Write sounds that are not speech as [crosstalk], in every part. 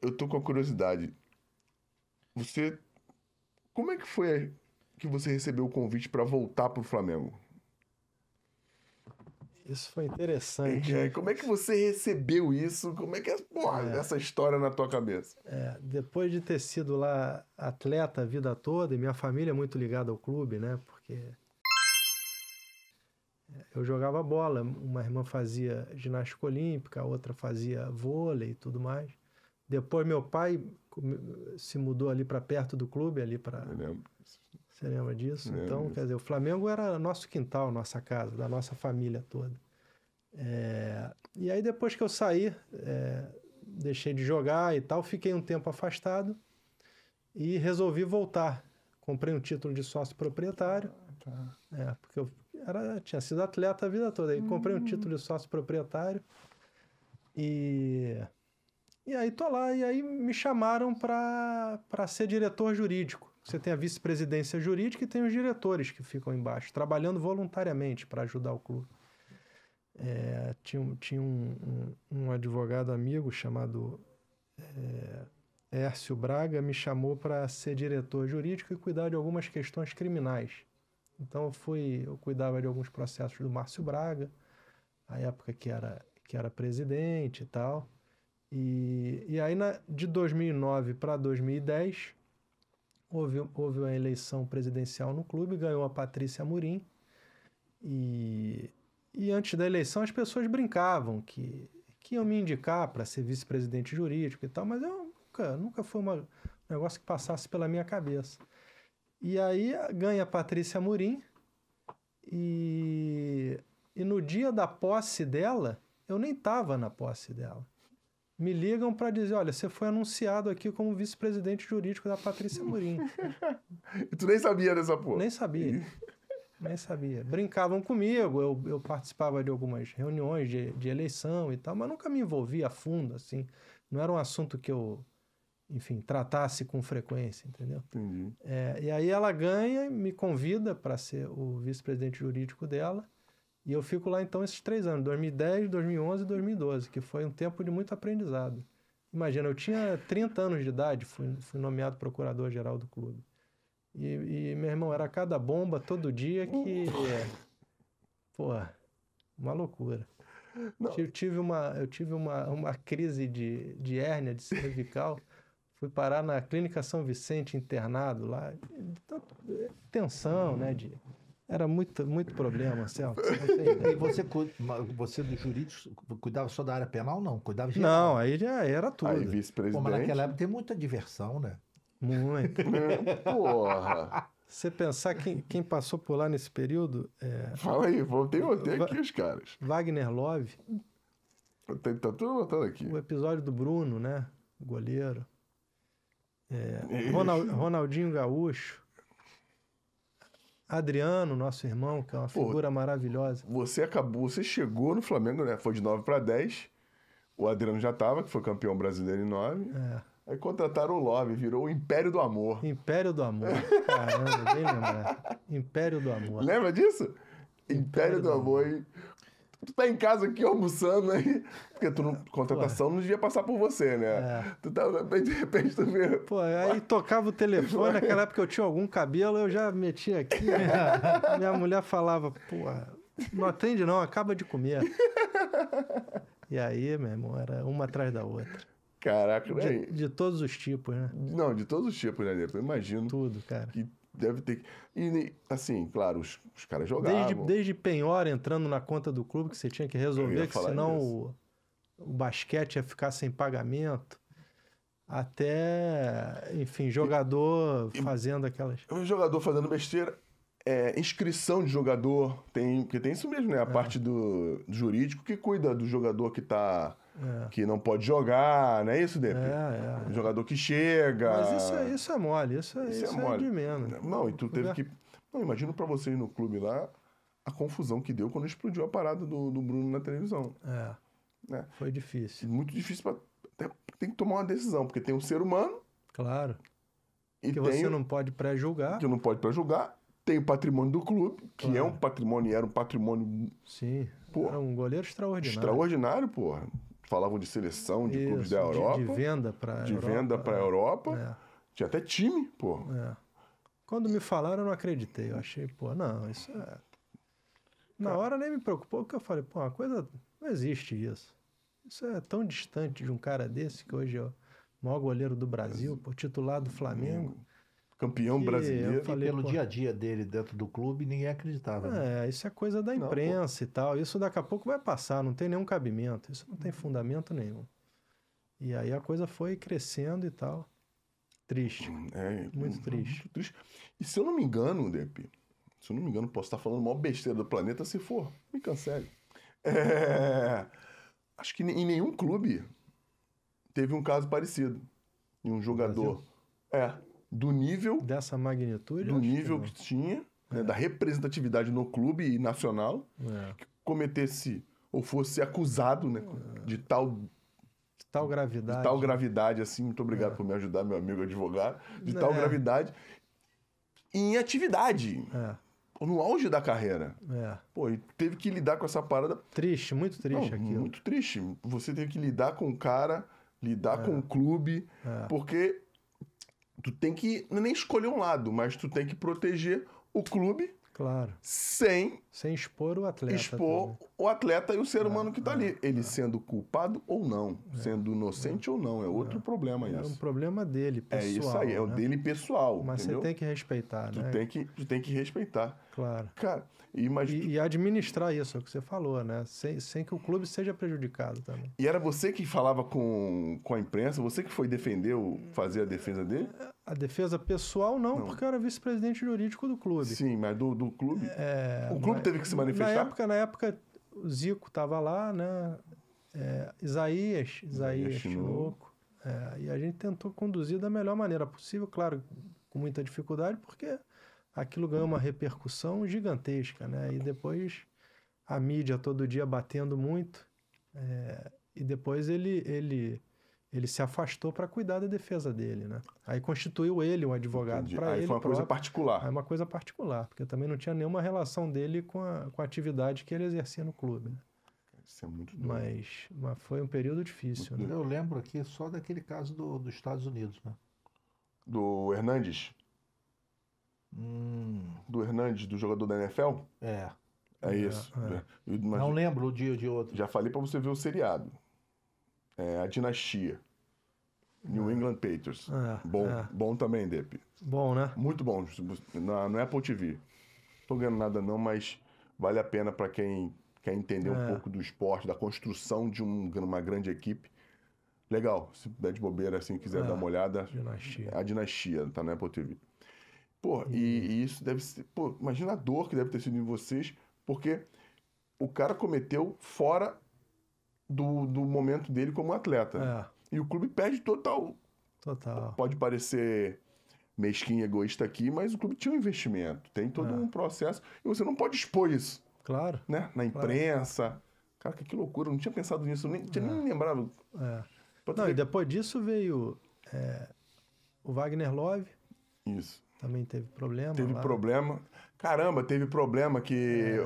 eu tô com a curiosidade. Você. Como é que foi que você recebeu o convite para voltar pro Flamengo? Isso foi interessante. É, como é que você recebeu isso? Como é que é, porra, é, essa história na tua cabeça? É, depois de ter sido lá atleta a vida toda, e minha família é muito ligada ao clube, né? Porque é, eu jogava bola, uma irmã fazia ginástica olímpica, a outra fazia vôlei e tudo mais. Depois meu pai se mudou ali para perto do clube, ali para. Você lembra disso? Lembro. Então, quer dizer, o Flamengo era nosso quintal, nossa casa, da nossa família toda. É... E aí depois que eu saí, é... deixei de jogar e tal, fiquei um tempo afastado e resolvi voltar. Comprei um título de sócio proprietário. Ah, tá. é, porque eu era, tinha sido atleta a vida toda. Aí hum. comprei um hum. título de sócio proprietário e e aí tô lá, e aí me chamaram para ser diretor jurídico. Você tem a vice-presidência jurídica e tem os diretores que ficam embaixo, trabalhando voluntariamente para ajudar o clube. É, tinha tinha um, um, um, advogado amigo chamado é, Hércio Braga, me chamou para ser diretor jurídico e cuidar de algumas questões criminais. Então eu fui, eu cuidava de alguns processos do Márcio Braga, a época que era, que era presidente e tal. E, e aí, na, de 2009 para 2010, houve, houve uma eleição presidencial no clube, ganhou a Patrícia Murim. E, e antes da eleição, as pessoas brincavam que, que iam me indicar para ser vice-presidente jurídico e tal, mas eu nunca, nunca foi um negócio que passasse pela minha cabeça. E aí ganha a Patrícia Murim. E, e no dia da posse dela, eu nem estava na posse dela me ligam para dizer, olha, você foi anunciado aqui como vice-presidente jurídico da Patrícia Murim. [laughs] e tu nem sabia dessa porra? Nem sabia. nem sabia. Brincavam comigo, eu, eu participava de algumas reuniões de, de eleição e tal, mas nunca me envolvia a fundo, assim. Não era um assunto que eu, enfim, tratasse com frequência, entendeu? Entendi. É, e aí ela ganha, me convida para ser o vice-presidente jurídico dela. E eu fico lá então esses três anos, 2010, 2011 e 2012, que foi um tempo de muito aprendizado. Imagina, eu tinha 30 anos de idade, fui, fui nomeado procurador-geral do clube. E, e, meu irmão, era cada bomba todo dia que. Uh. pô, uma loucura. Não. Eu tive uma, eu tive uma, uma crise de, de hérnia de cervical. Fui parar na Clínica São Vicente internado lá. Então, tensão, né? De era muito, muito problema, Celso. [laughs] E você, você do jurídico cuidava só da área penal ou não? Cuidava geral. Não, aí já era tudo. Aí vice-presidente. Mas naquela época tem muita diversão, né? Muito. [laughs] Porra. Você pensar quem, quem passou por lá nesse período. É... Fala aí, voltei, voltei aqui os caras. Wagner Love. Tá, tá tudo botando aqui. O episódio do Bruno, né? goleiro. É, Ronald, Ronaldinho Gaúcho. Adriano, nosso irmão, que é uma Pô, figura maravilhosa. Você acabou, você chegou no Flamengo, né? Foi de 9 para 10. O Adriano já estava, que foi campeão brasileiro em 9. É. Aí contrataram o Love, virou o Império do Amor. Império do Amor. Caramba, bem lembrado. [laughs] Império do Amor. Lembra disso? Império, Império do, do amor. amor tu tá em casa aqui almoçando aí. Porque tu não, é. contratação Pô. não devia passar por você, né? É. Tu tá, de repente tu vê. Pô, aí tocava o telefone, naquela época eu tinha algum cabelo, eu já metia aqui. Minha, né? [laughs] minha mulher falava, porra, não atende não, acaba de comer. E aí, meu irmão, era uma atrás da outra. Caraca, né? De, de todos os tipos, né? Não, de todos os tipos, né, Neto? Eu imagino. Tudo, cara. Que deve ter. E, assim, claro, os, os caras jogavam. Desde, desde penhora entrando na conta do clube que você tinha que resolver, que senão o, o, basquete ia ficar sem pagamento. Até, enfim, jogador e, fazendo aquelas. jogador fazendo besteira. É, inscrição de jogador, tem, porque tem isso mesmo, né? A é. parte do, do, jurídico que cuida do jogador que está é. Que não pode jogar, não é isso, Depe? É, é, é. Jogador que chega. Mas isso é, isso é mole, isso, é, isso é, é mole. de menos. Não, e tu teve que. Não, imagino para vocês no clube lá a confusão que deu quando explodiu a parada do, do Bruno na televisão. É. Né? Foi difícil. Muito difícil pra, até tem que tomar uma decisão, porque tem um ser humano. Claro. E que tem, você não pode pré-julgar. Que não pode pré-julgar. Tem o patrimônio do clube, que claro. é um patrimônio, era um patrimônio. Sim. Pô, era um goleiro extraordinário. Extraordinário, porra falavam de seleção de Isso, clubes da Europa. De, venda para De é, venda para a Europa. É. Tinha até time, pô. É. Quando me falaram, eu não acreditei. Eu achei, pô, não, isso é. Na hora nem me preocupou, porque eu falei, pô, uma coisa. Não existe isso. Isso é tão distante de um cara desse que hoje é o maior goleiro do Brasil, pô, titular do Flamengo campeão brasileiro. Falei, e pelo pô, dia a dia dele dentro do clube, ninguém é acreditava. Né? É, isso é coisa da imprensa não, e tal. Isso daqui a pouco vai passar, não tem nenhum cabimento. Isso não tem fundamento nenhum. E aí a coisa foi crescendo e tal. Triste. É, muito triste. Muito triste. E se eu não me engano, Depp, se eu não me engano, posso estar falando a maior besteira do planeta, se for, me cancele. É... Acho que em nenhum clube teve um caso parecido. Em um jogador. É do nível. Dessa magnitude? Do nível que, que tinha, né, é. né, da representatividade no clube e nacional, é. que cometesse ou fosse acusado né, é. de tal. De tal gravidade. De tal gravidade, assim. Muito obrigado é. por me ajudar, meu amigo advogado. De tal é. gravidade. Em atividade. É. No auge da carreira. Pô, e teve que lidar com essa parada. Triste, muito triste aqui Muito triste. Você teve que lidar com o cara, lidar com o clube, porque tu tem que é nem escolher um lado, mas tu tem que proteger o clube. Claro. Sem sem expor o atleta. Expor também. o atleta e o ser é, humano que está é, ali. É. Ele é. sendo culpado ou não, é. sendo inocente ou não, é outro problema isso. É um problema dele, pessoal. É isso aí, é o né? dele pessoal. Mas entendeu? você tem que respeitar, tu né? Tem que, tu tem que respeitar. Claro. Cara, e, mas... e, e administrar isso, é o que você falou, né? Sem, sem que o clube seja prejudicado também. E era você que falava com, com a imprensa, você que foi defender, o, fazer a defesa dele? A defesa pessoal não, não. porque eu era vice-presidente jurídico do clube. Sim, mas do, do clube. É, o clube [laughs] teve que se manifestar? Na época, na época o Zico estava lá, né? É, Isaías, Isaías Chinoco. É, e a gente tentou conduzir da melhor maneira possível, claro, com muita dificuldade, porque aquilo ganhou uma repercussão gigantesca, né? E depois a mídia todo dia batendo muito. É, e depois ele, ele ele se afastou para cuidar da defesa dele, né? Aí constituiu ele um advogado para ele. Aí foi uma próprio. coisa particular. É uma coisa particular, porque também não tinha nenhuma relação dele com a, com a atividade que ele exercia no clube. Né? Isso é muito doido. Mas, mas foi um período difícil, né? Eu lembro aqui só daquele caso do, dos Estados Unidos, né? Do Hernandes? Hum. Do Hernandes, do jogador da NFL? É. É isso. É, é. Mas, não lembro o dia de outro. Já falei para você ver o seriado é, a dinastia. New é. England Patriots. É, bom, é. bom também, Depp. Bom, né? Muito bom. Na, no é Apple TV. Tô ganhando nada não, mas vale a pena para quem quer entender é. um pouco do esporte, da construção de um, uma grande equipe. Legal. Se der de bobeira, assim, quiser é. dar uma olhada. Dinastia. A dinastia, tá no Apple TV. Pô, e, hum. e isso deve ser... Pô, imagina a dor que deve ter sido em vocês, porque o cara cometeu fora do, do momento dele como atleta. É. E o clube perde total. Total. Pode parecer mesquinho, egoísta aqui, mas o clube tinha um investimento, tem todo é. um processo e você não pode expor isso. Claro. Né? Na imprensa. Claro. Cara, que, loucura, eu não tinha pensado nisso, nem, tinha, é. nem lembrava. É. Não, e depois disso veio é, o Wagner Love. Isso. Também teve problema. Teve lá. problema. Caramba, teve problema que. É.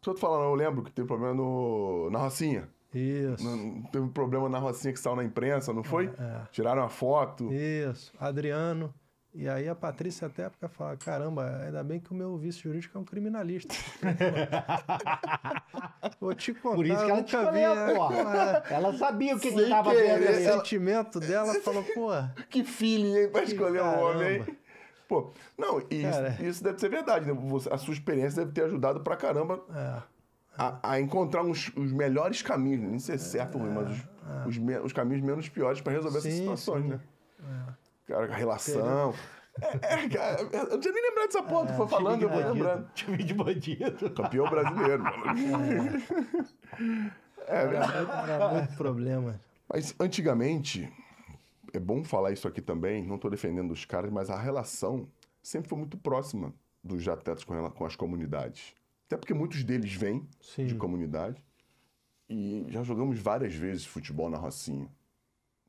Preciso te falar, eu lembro que teve problema no, na Rocinha. Isso. Não, teve um problema na rocinha que saiu na imprensa, não foi? É, é. Tiraram a foto. Isso. Adriano. E aí a Patrícia até época fala, caramba, ainda bem que o meu vice jurídico é um criminalista. [laughs] Vou te contar. Por isso que ela te escolheu, é, porra. Ela sabia o que estava vendo. O sentimento dela falou, pô... Que feeling, hein, pra escolher caramba. um homem, hein? Pô, não, isso, é. isso deve ser verdade. Né? A sua experiência deve ter ajudado pra caramba... É a, a encontrar uns, os melhores caminhos, né? nem ser é certo ou ruim, mas os, é, os, me, os, caminhos menos piores para resolver sim, essas situações, sim. né? É. Cara, a relação. É, é eu não tinha nem lembrado dessa porra, é, foi falando, eu vou bandido, lembrando. Time de bandido. Campeão brasileiro, É, [laughs] É, era, era, era muito problema. Mas antigamente, é bom falar isso aqui também, não estou defendendo os caras, mas a relação sempre foi muito próxima dos atletas com, ela, com as comunidades. Até porque muitos deles vêm Sim. de comunidade. E já jogamos várias vezes futebol na Rocinha.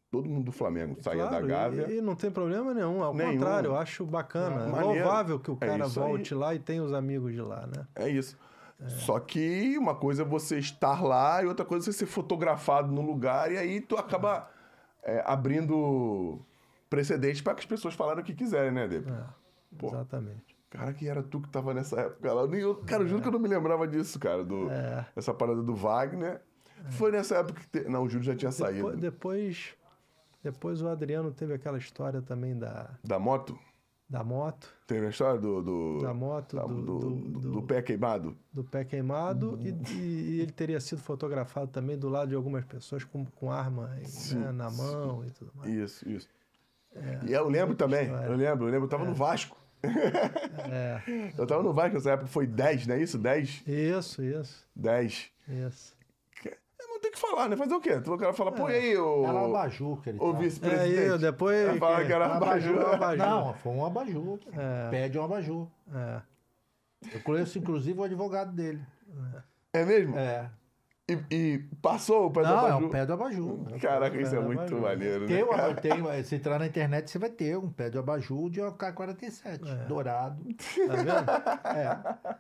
Todo mundo do Flamengo saía claro, da Gávea. E, e, não tem problema nenhum. Ao nenhum. contrário, eu acho bacana. É louvável que o é cara é volte aí. lá e tenha os amigos de lá, né? É isso. É. Só que uma coisa é você estar lá e outra coisa é você ser fotografado no lugar e aí tu acaba é. abrindo precedente para que as pessoas falarem o que quiserem, né, Debe? É, exatamente. Cara, que era tu que tava nessa época lá. Eu, cara, eu juro que eu não me lembrava disso, cara. Do, é. Essa parada do Wagner. É. Foi nessa época que. Te... Não, o Júlio já tinha depois, saído. Depois. Depois o Adriano teve aquela história também da. Da moto? Da moto. Teve a história do. do da moto, da, do, do, do, do, pé queimado. Do pé queimado. Uhum. E, e, ele teria sido fotografado também do lado de algumas pessoas com, com arma né, sim, né, na mão sim. e tudo mais. Isso, isso. É, e eu lembro também. História. Eu lembro, eu lembro, eu tava é. no Vasco. É. Eu tava no Vasco nessa época, foi 10, não é isso? 10? Isso, isso. 10. Isso. Não tem que falar, né? Fazer o quê? Tu cara fala, é. pô, e aí, o. Era uma bajuca, ele O vice-presidente. É, eu depois. Aí falava que era uma bajuca. Não, foi um abajur. É. Pede um abajur. É. Eu conheço, inclusive, o advogado dele. É mesmo? É. E, e, passou o pé não, é do abajur. Não, hum, é o pé do abajur. Caraca, isso é muito maneiro. Né? Tem, né, cara? tem, se entrar na internet, você vai ter um pé do abajur de AK-47, é. dourado. [laughs] Tá vendo? É.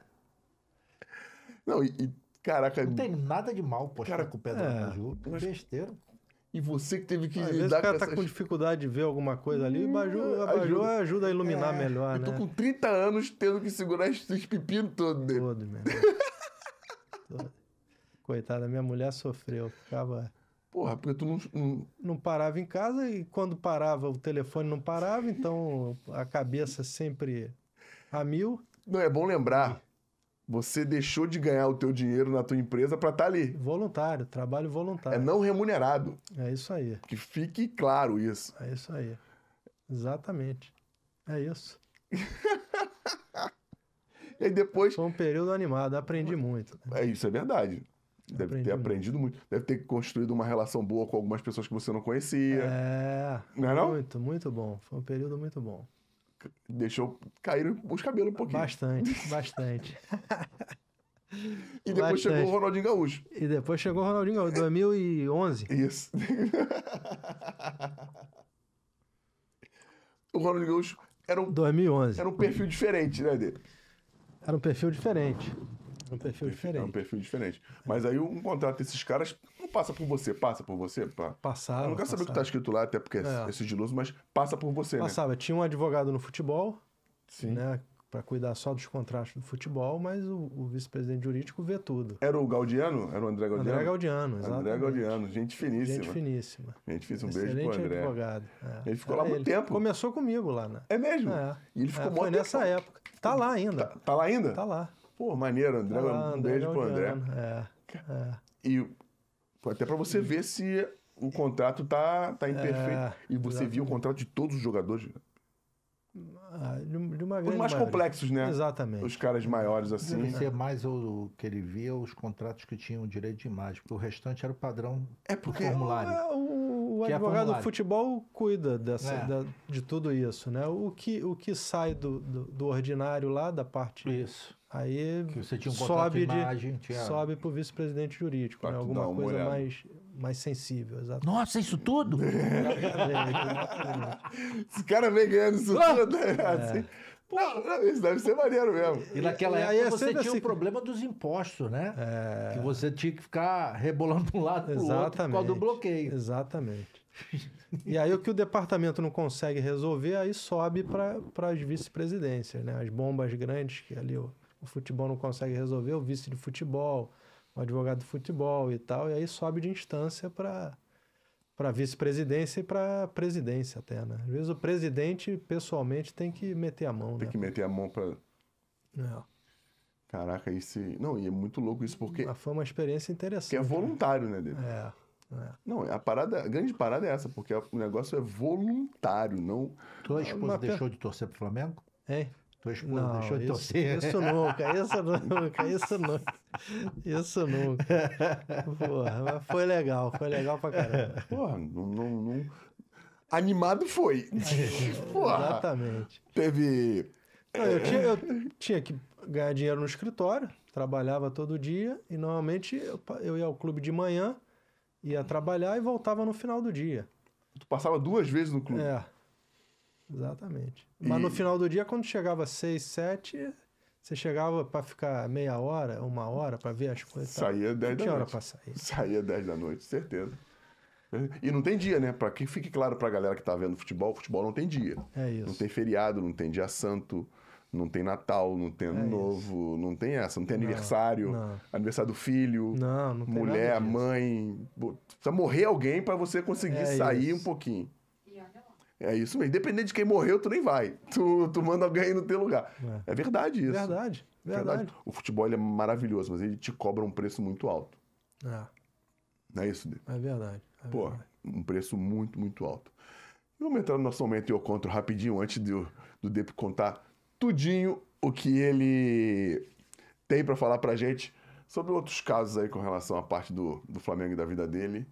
Não, e, e, caraca. Não tem nada de mal postar cara, com o pé do é, abajur. Mas... Besteira. E você que teve que Às lidar isso. o cara tá essas... com dificuldade de ver alguma coisa ali, hum, abajur, abajur ajuda. ajuda a iluminar é, melhor, Eu tô né? com 30 anos tendo que segurar esses pepinos todos. Todos, meu [laughs] Coitada, minha mulher sofreu, ficava. Porra, porque tu não, não. parava em casa e quando parava o telefone não parava, então a cabeça sempre a mil. Não, é bom lembrar. Você deixou de ganhar o teu dinheiro na tua empresa para estar tá ali. Voluntário, trabalho voluntário. É não remunerado. É isso aí. Que fique claro isso. É isso aí. Exatamente. É isso. [laughs] e aí depois. Foi um período animado, aprendi muito. Né? É isso, é verdade. Deve Aprendi ter aprendido muito. muito. Deve ter construído uma relação boa com algumas pessoas que você não conhecia. É. Não é não? Muito, muito bom. Foi um período muito bom. Deixou cair os cabelos um pouquinho. Bastante, [laughs] bastante. e depois bastante. chegou o Ronaldinho Gaúcho. E depois chegou o Ronaldinho Gaúcho, 2011. Isso. o Ronaldinho Gaúcho era um... 2011. Era um perfil diferente, né, dele? Era um perfil diferente. É um é perfil diferente. É um perfil diferente. Mas aí um contrato desses caras não passa por você, passa por você. Pá. Passava. Eu não quero saber o que está escrito lá, até porque é, é, é sigiloso, mas passa por você, né? Passava. Né? Tinha um advogado no futebol, Sim. né? Para cuidar só dos contratos do futebol, mas o, o vice-presidente jurídico vê tudo. Era o Gaudiano, Era o André Gaudiano. André Gaudiano, exato. André Gaudiano, gente finíssima. Gente finíssima. Gente finíssima, um Excelente beijo pro André. advogado. É. Ele ficou Era lá muito tempo. Começou comigo lá, né? É mesmo? É. E ele ficou é, Foi nessa época. Tá lá ainda. Tá, tá, lá ainda? Tá lá. Pô, maneiro, André. Ah, um beijo pro André. É, é. E até para você ver se o contrato tá, tá imperfeito. É, e você viu o contrato de todos os jogadores? Ah, de uma grande os mais maioria. complexos, né? Exatamente. Os caras maiores assim. Deve ser mais o que ele via os contratos que tinham direito de imagem, porque o restante era o padrão é porque formulário. É, o, o é advogado do futebol cuida dessa, é. da, de tudo isso, né? O que, o que sai do, do, do ordinário lá, da parte isso. Aí um sobe imagem, de, tinha... sobe para o vice-presidente jurídico, né? alguma coisa mais, mais sensível, exato. Nossa, isso tudo? É. Esse cara vem ganhando isso ah! tudo. Né? É. Assim. Pô, isso deve ser maneiro mesmo. E naquela é época é você tinha assim... o problema dos impostos, né? É... Que você tinha que ficar rebolando um lado para outro por causa do bloqueio. Exatamente. e aí o que o departamento não consegue resolver, aí sobe para as vice-presidências, né? As bombas grandes que é ali futebol não consegue resolver, o vice de futebol, o advogado de futebol e tal, e aí sobe de instância para para vice-presidência e para presidência até, né? Às vezes o presidente pessoalmente tem que meter a mão, Tem né? que meter a mão para é. Caraca, isso. Não, e é muito louco isso porque Mas foi uma experiência interessante. Que é né? voluntário, né, dele É. É. Não, a parada, a grande parada é essa, porque o negócio é voluntário, não. Tua ah, esposa Uma... deixou de torcer pro Flamengo? Hein? É não, deixou de torcer. Isso nunca, isso [laughs] nunca, isso nunca. Isso nunca. Porra, mas foi legal, foi legal pra caramba. Porra, não, não, não... Animado foi. [laughs] Porra, Exatamente. Teve. Não, eu, é, tinha, eu tinha que ganhar dinheiro no escritório, trabalhava todo dia e normalmente eu, eu ia ao clube de manhã, ia trabalhar e voltava no final do dia. Tu passava duas vezes no clube? É. Exatamente. E... Mas no final do dia, quando chegava seis, sete, você chegava para ficar meia hora, uma hora para ver as coisas. Saía dez da noite. hora para sair. Saía dez da noite, certeza. E não tem dia, né? Para que fique claro para a galera que tá vendo futebol, futebol não tem dia. É isso. Não tem feriado, não tem dia santo, não tem Natal, não tem Ano é Novo, isso. não tem essa, não tem não, aniversário, não. aniversário do filho, não, não mulher, mãe. Precisa morrer alguém para você conseguir é sair isso. um pouquinho. É isso mesmo. Independente de quem morreu, tu nem vai. Tu, tu manda alguém no teu lugar. É, é verdade isso. Verdade, é verdade. verdade. O futebol é maravilhoso, mas ele te cobra um preço muito alto. É. Não é isso, Dê? É verdade. É Pô, verdade. um preço muito, muito alto. Vamos entrar no nosso momento e eu conto rapidinho, antes do, do Depp contar tudinho o que ele tem para falar pra gente sobre outros casos aí com relação à parte do, do Flamengo e da vida dele.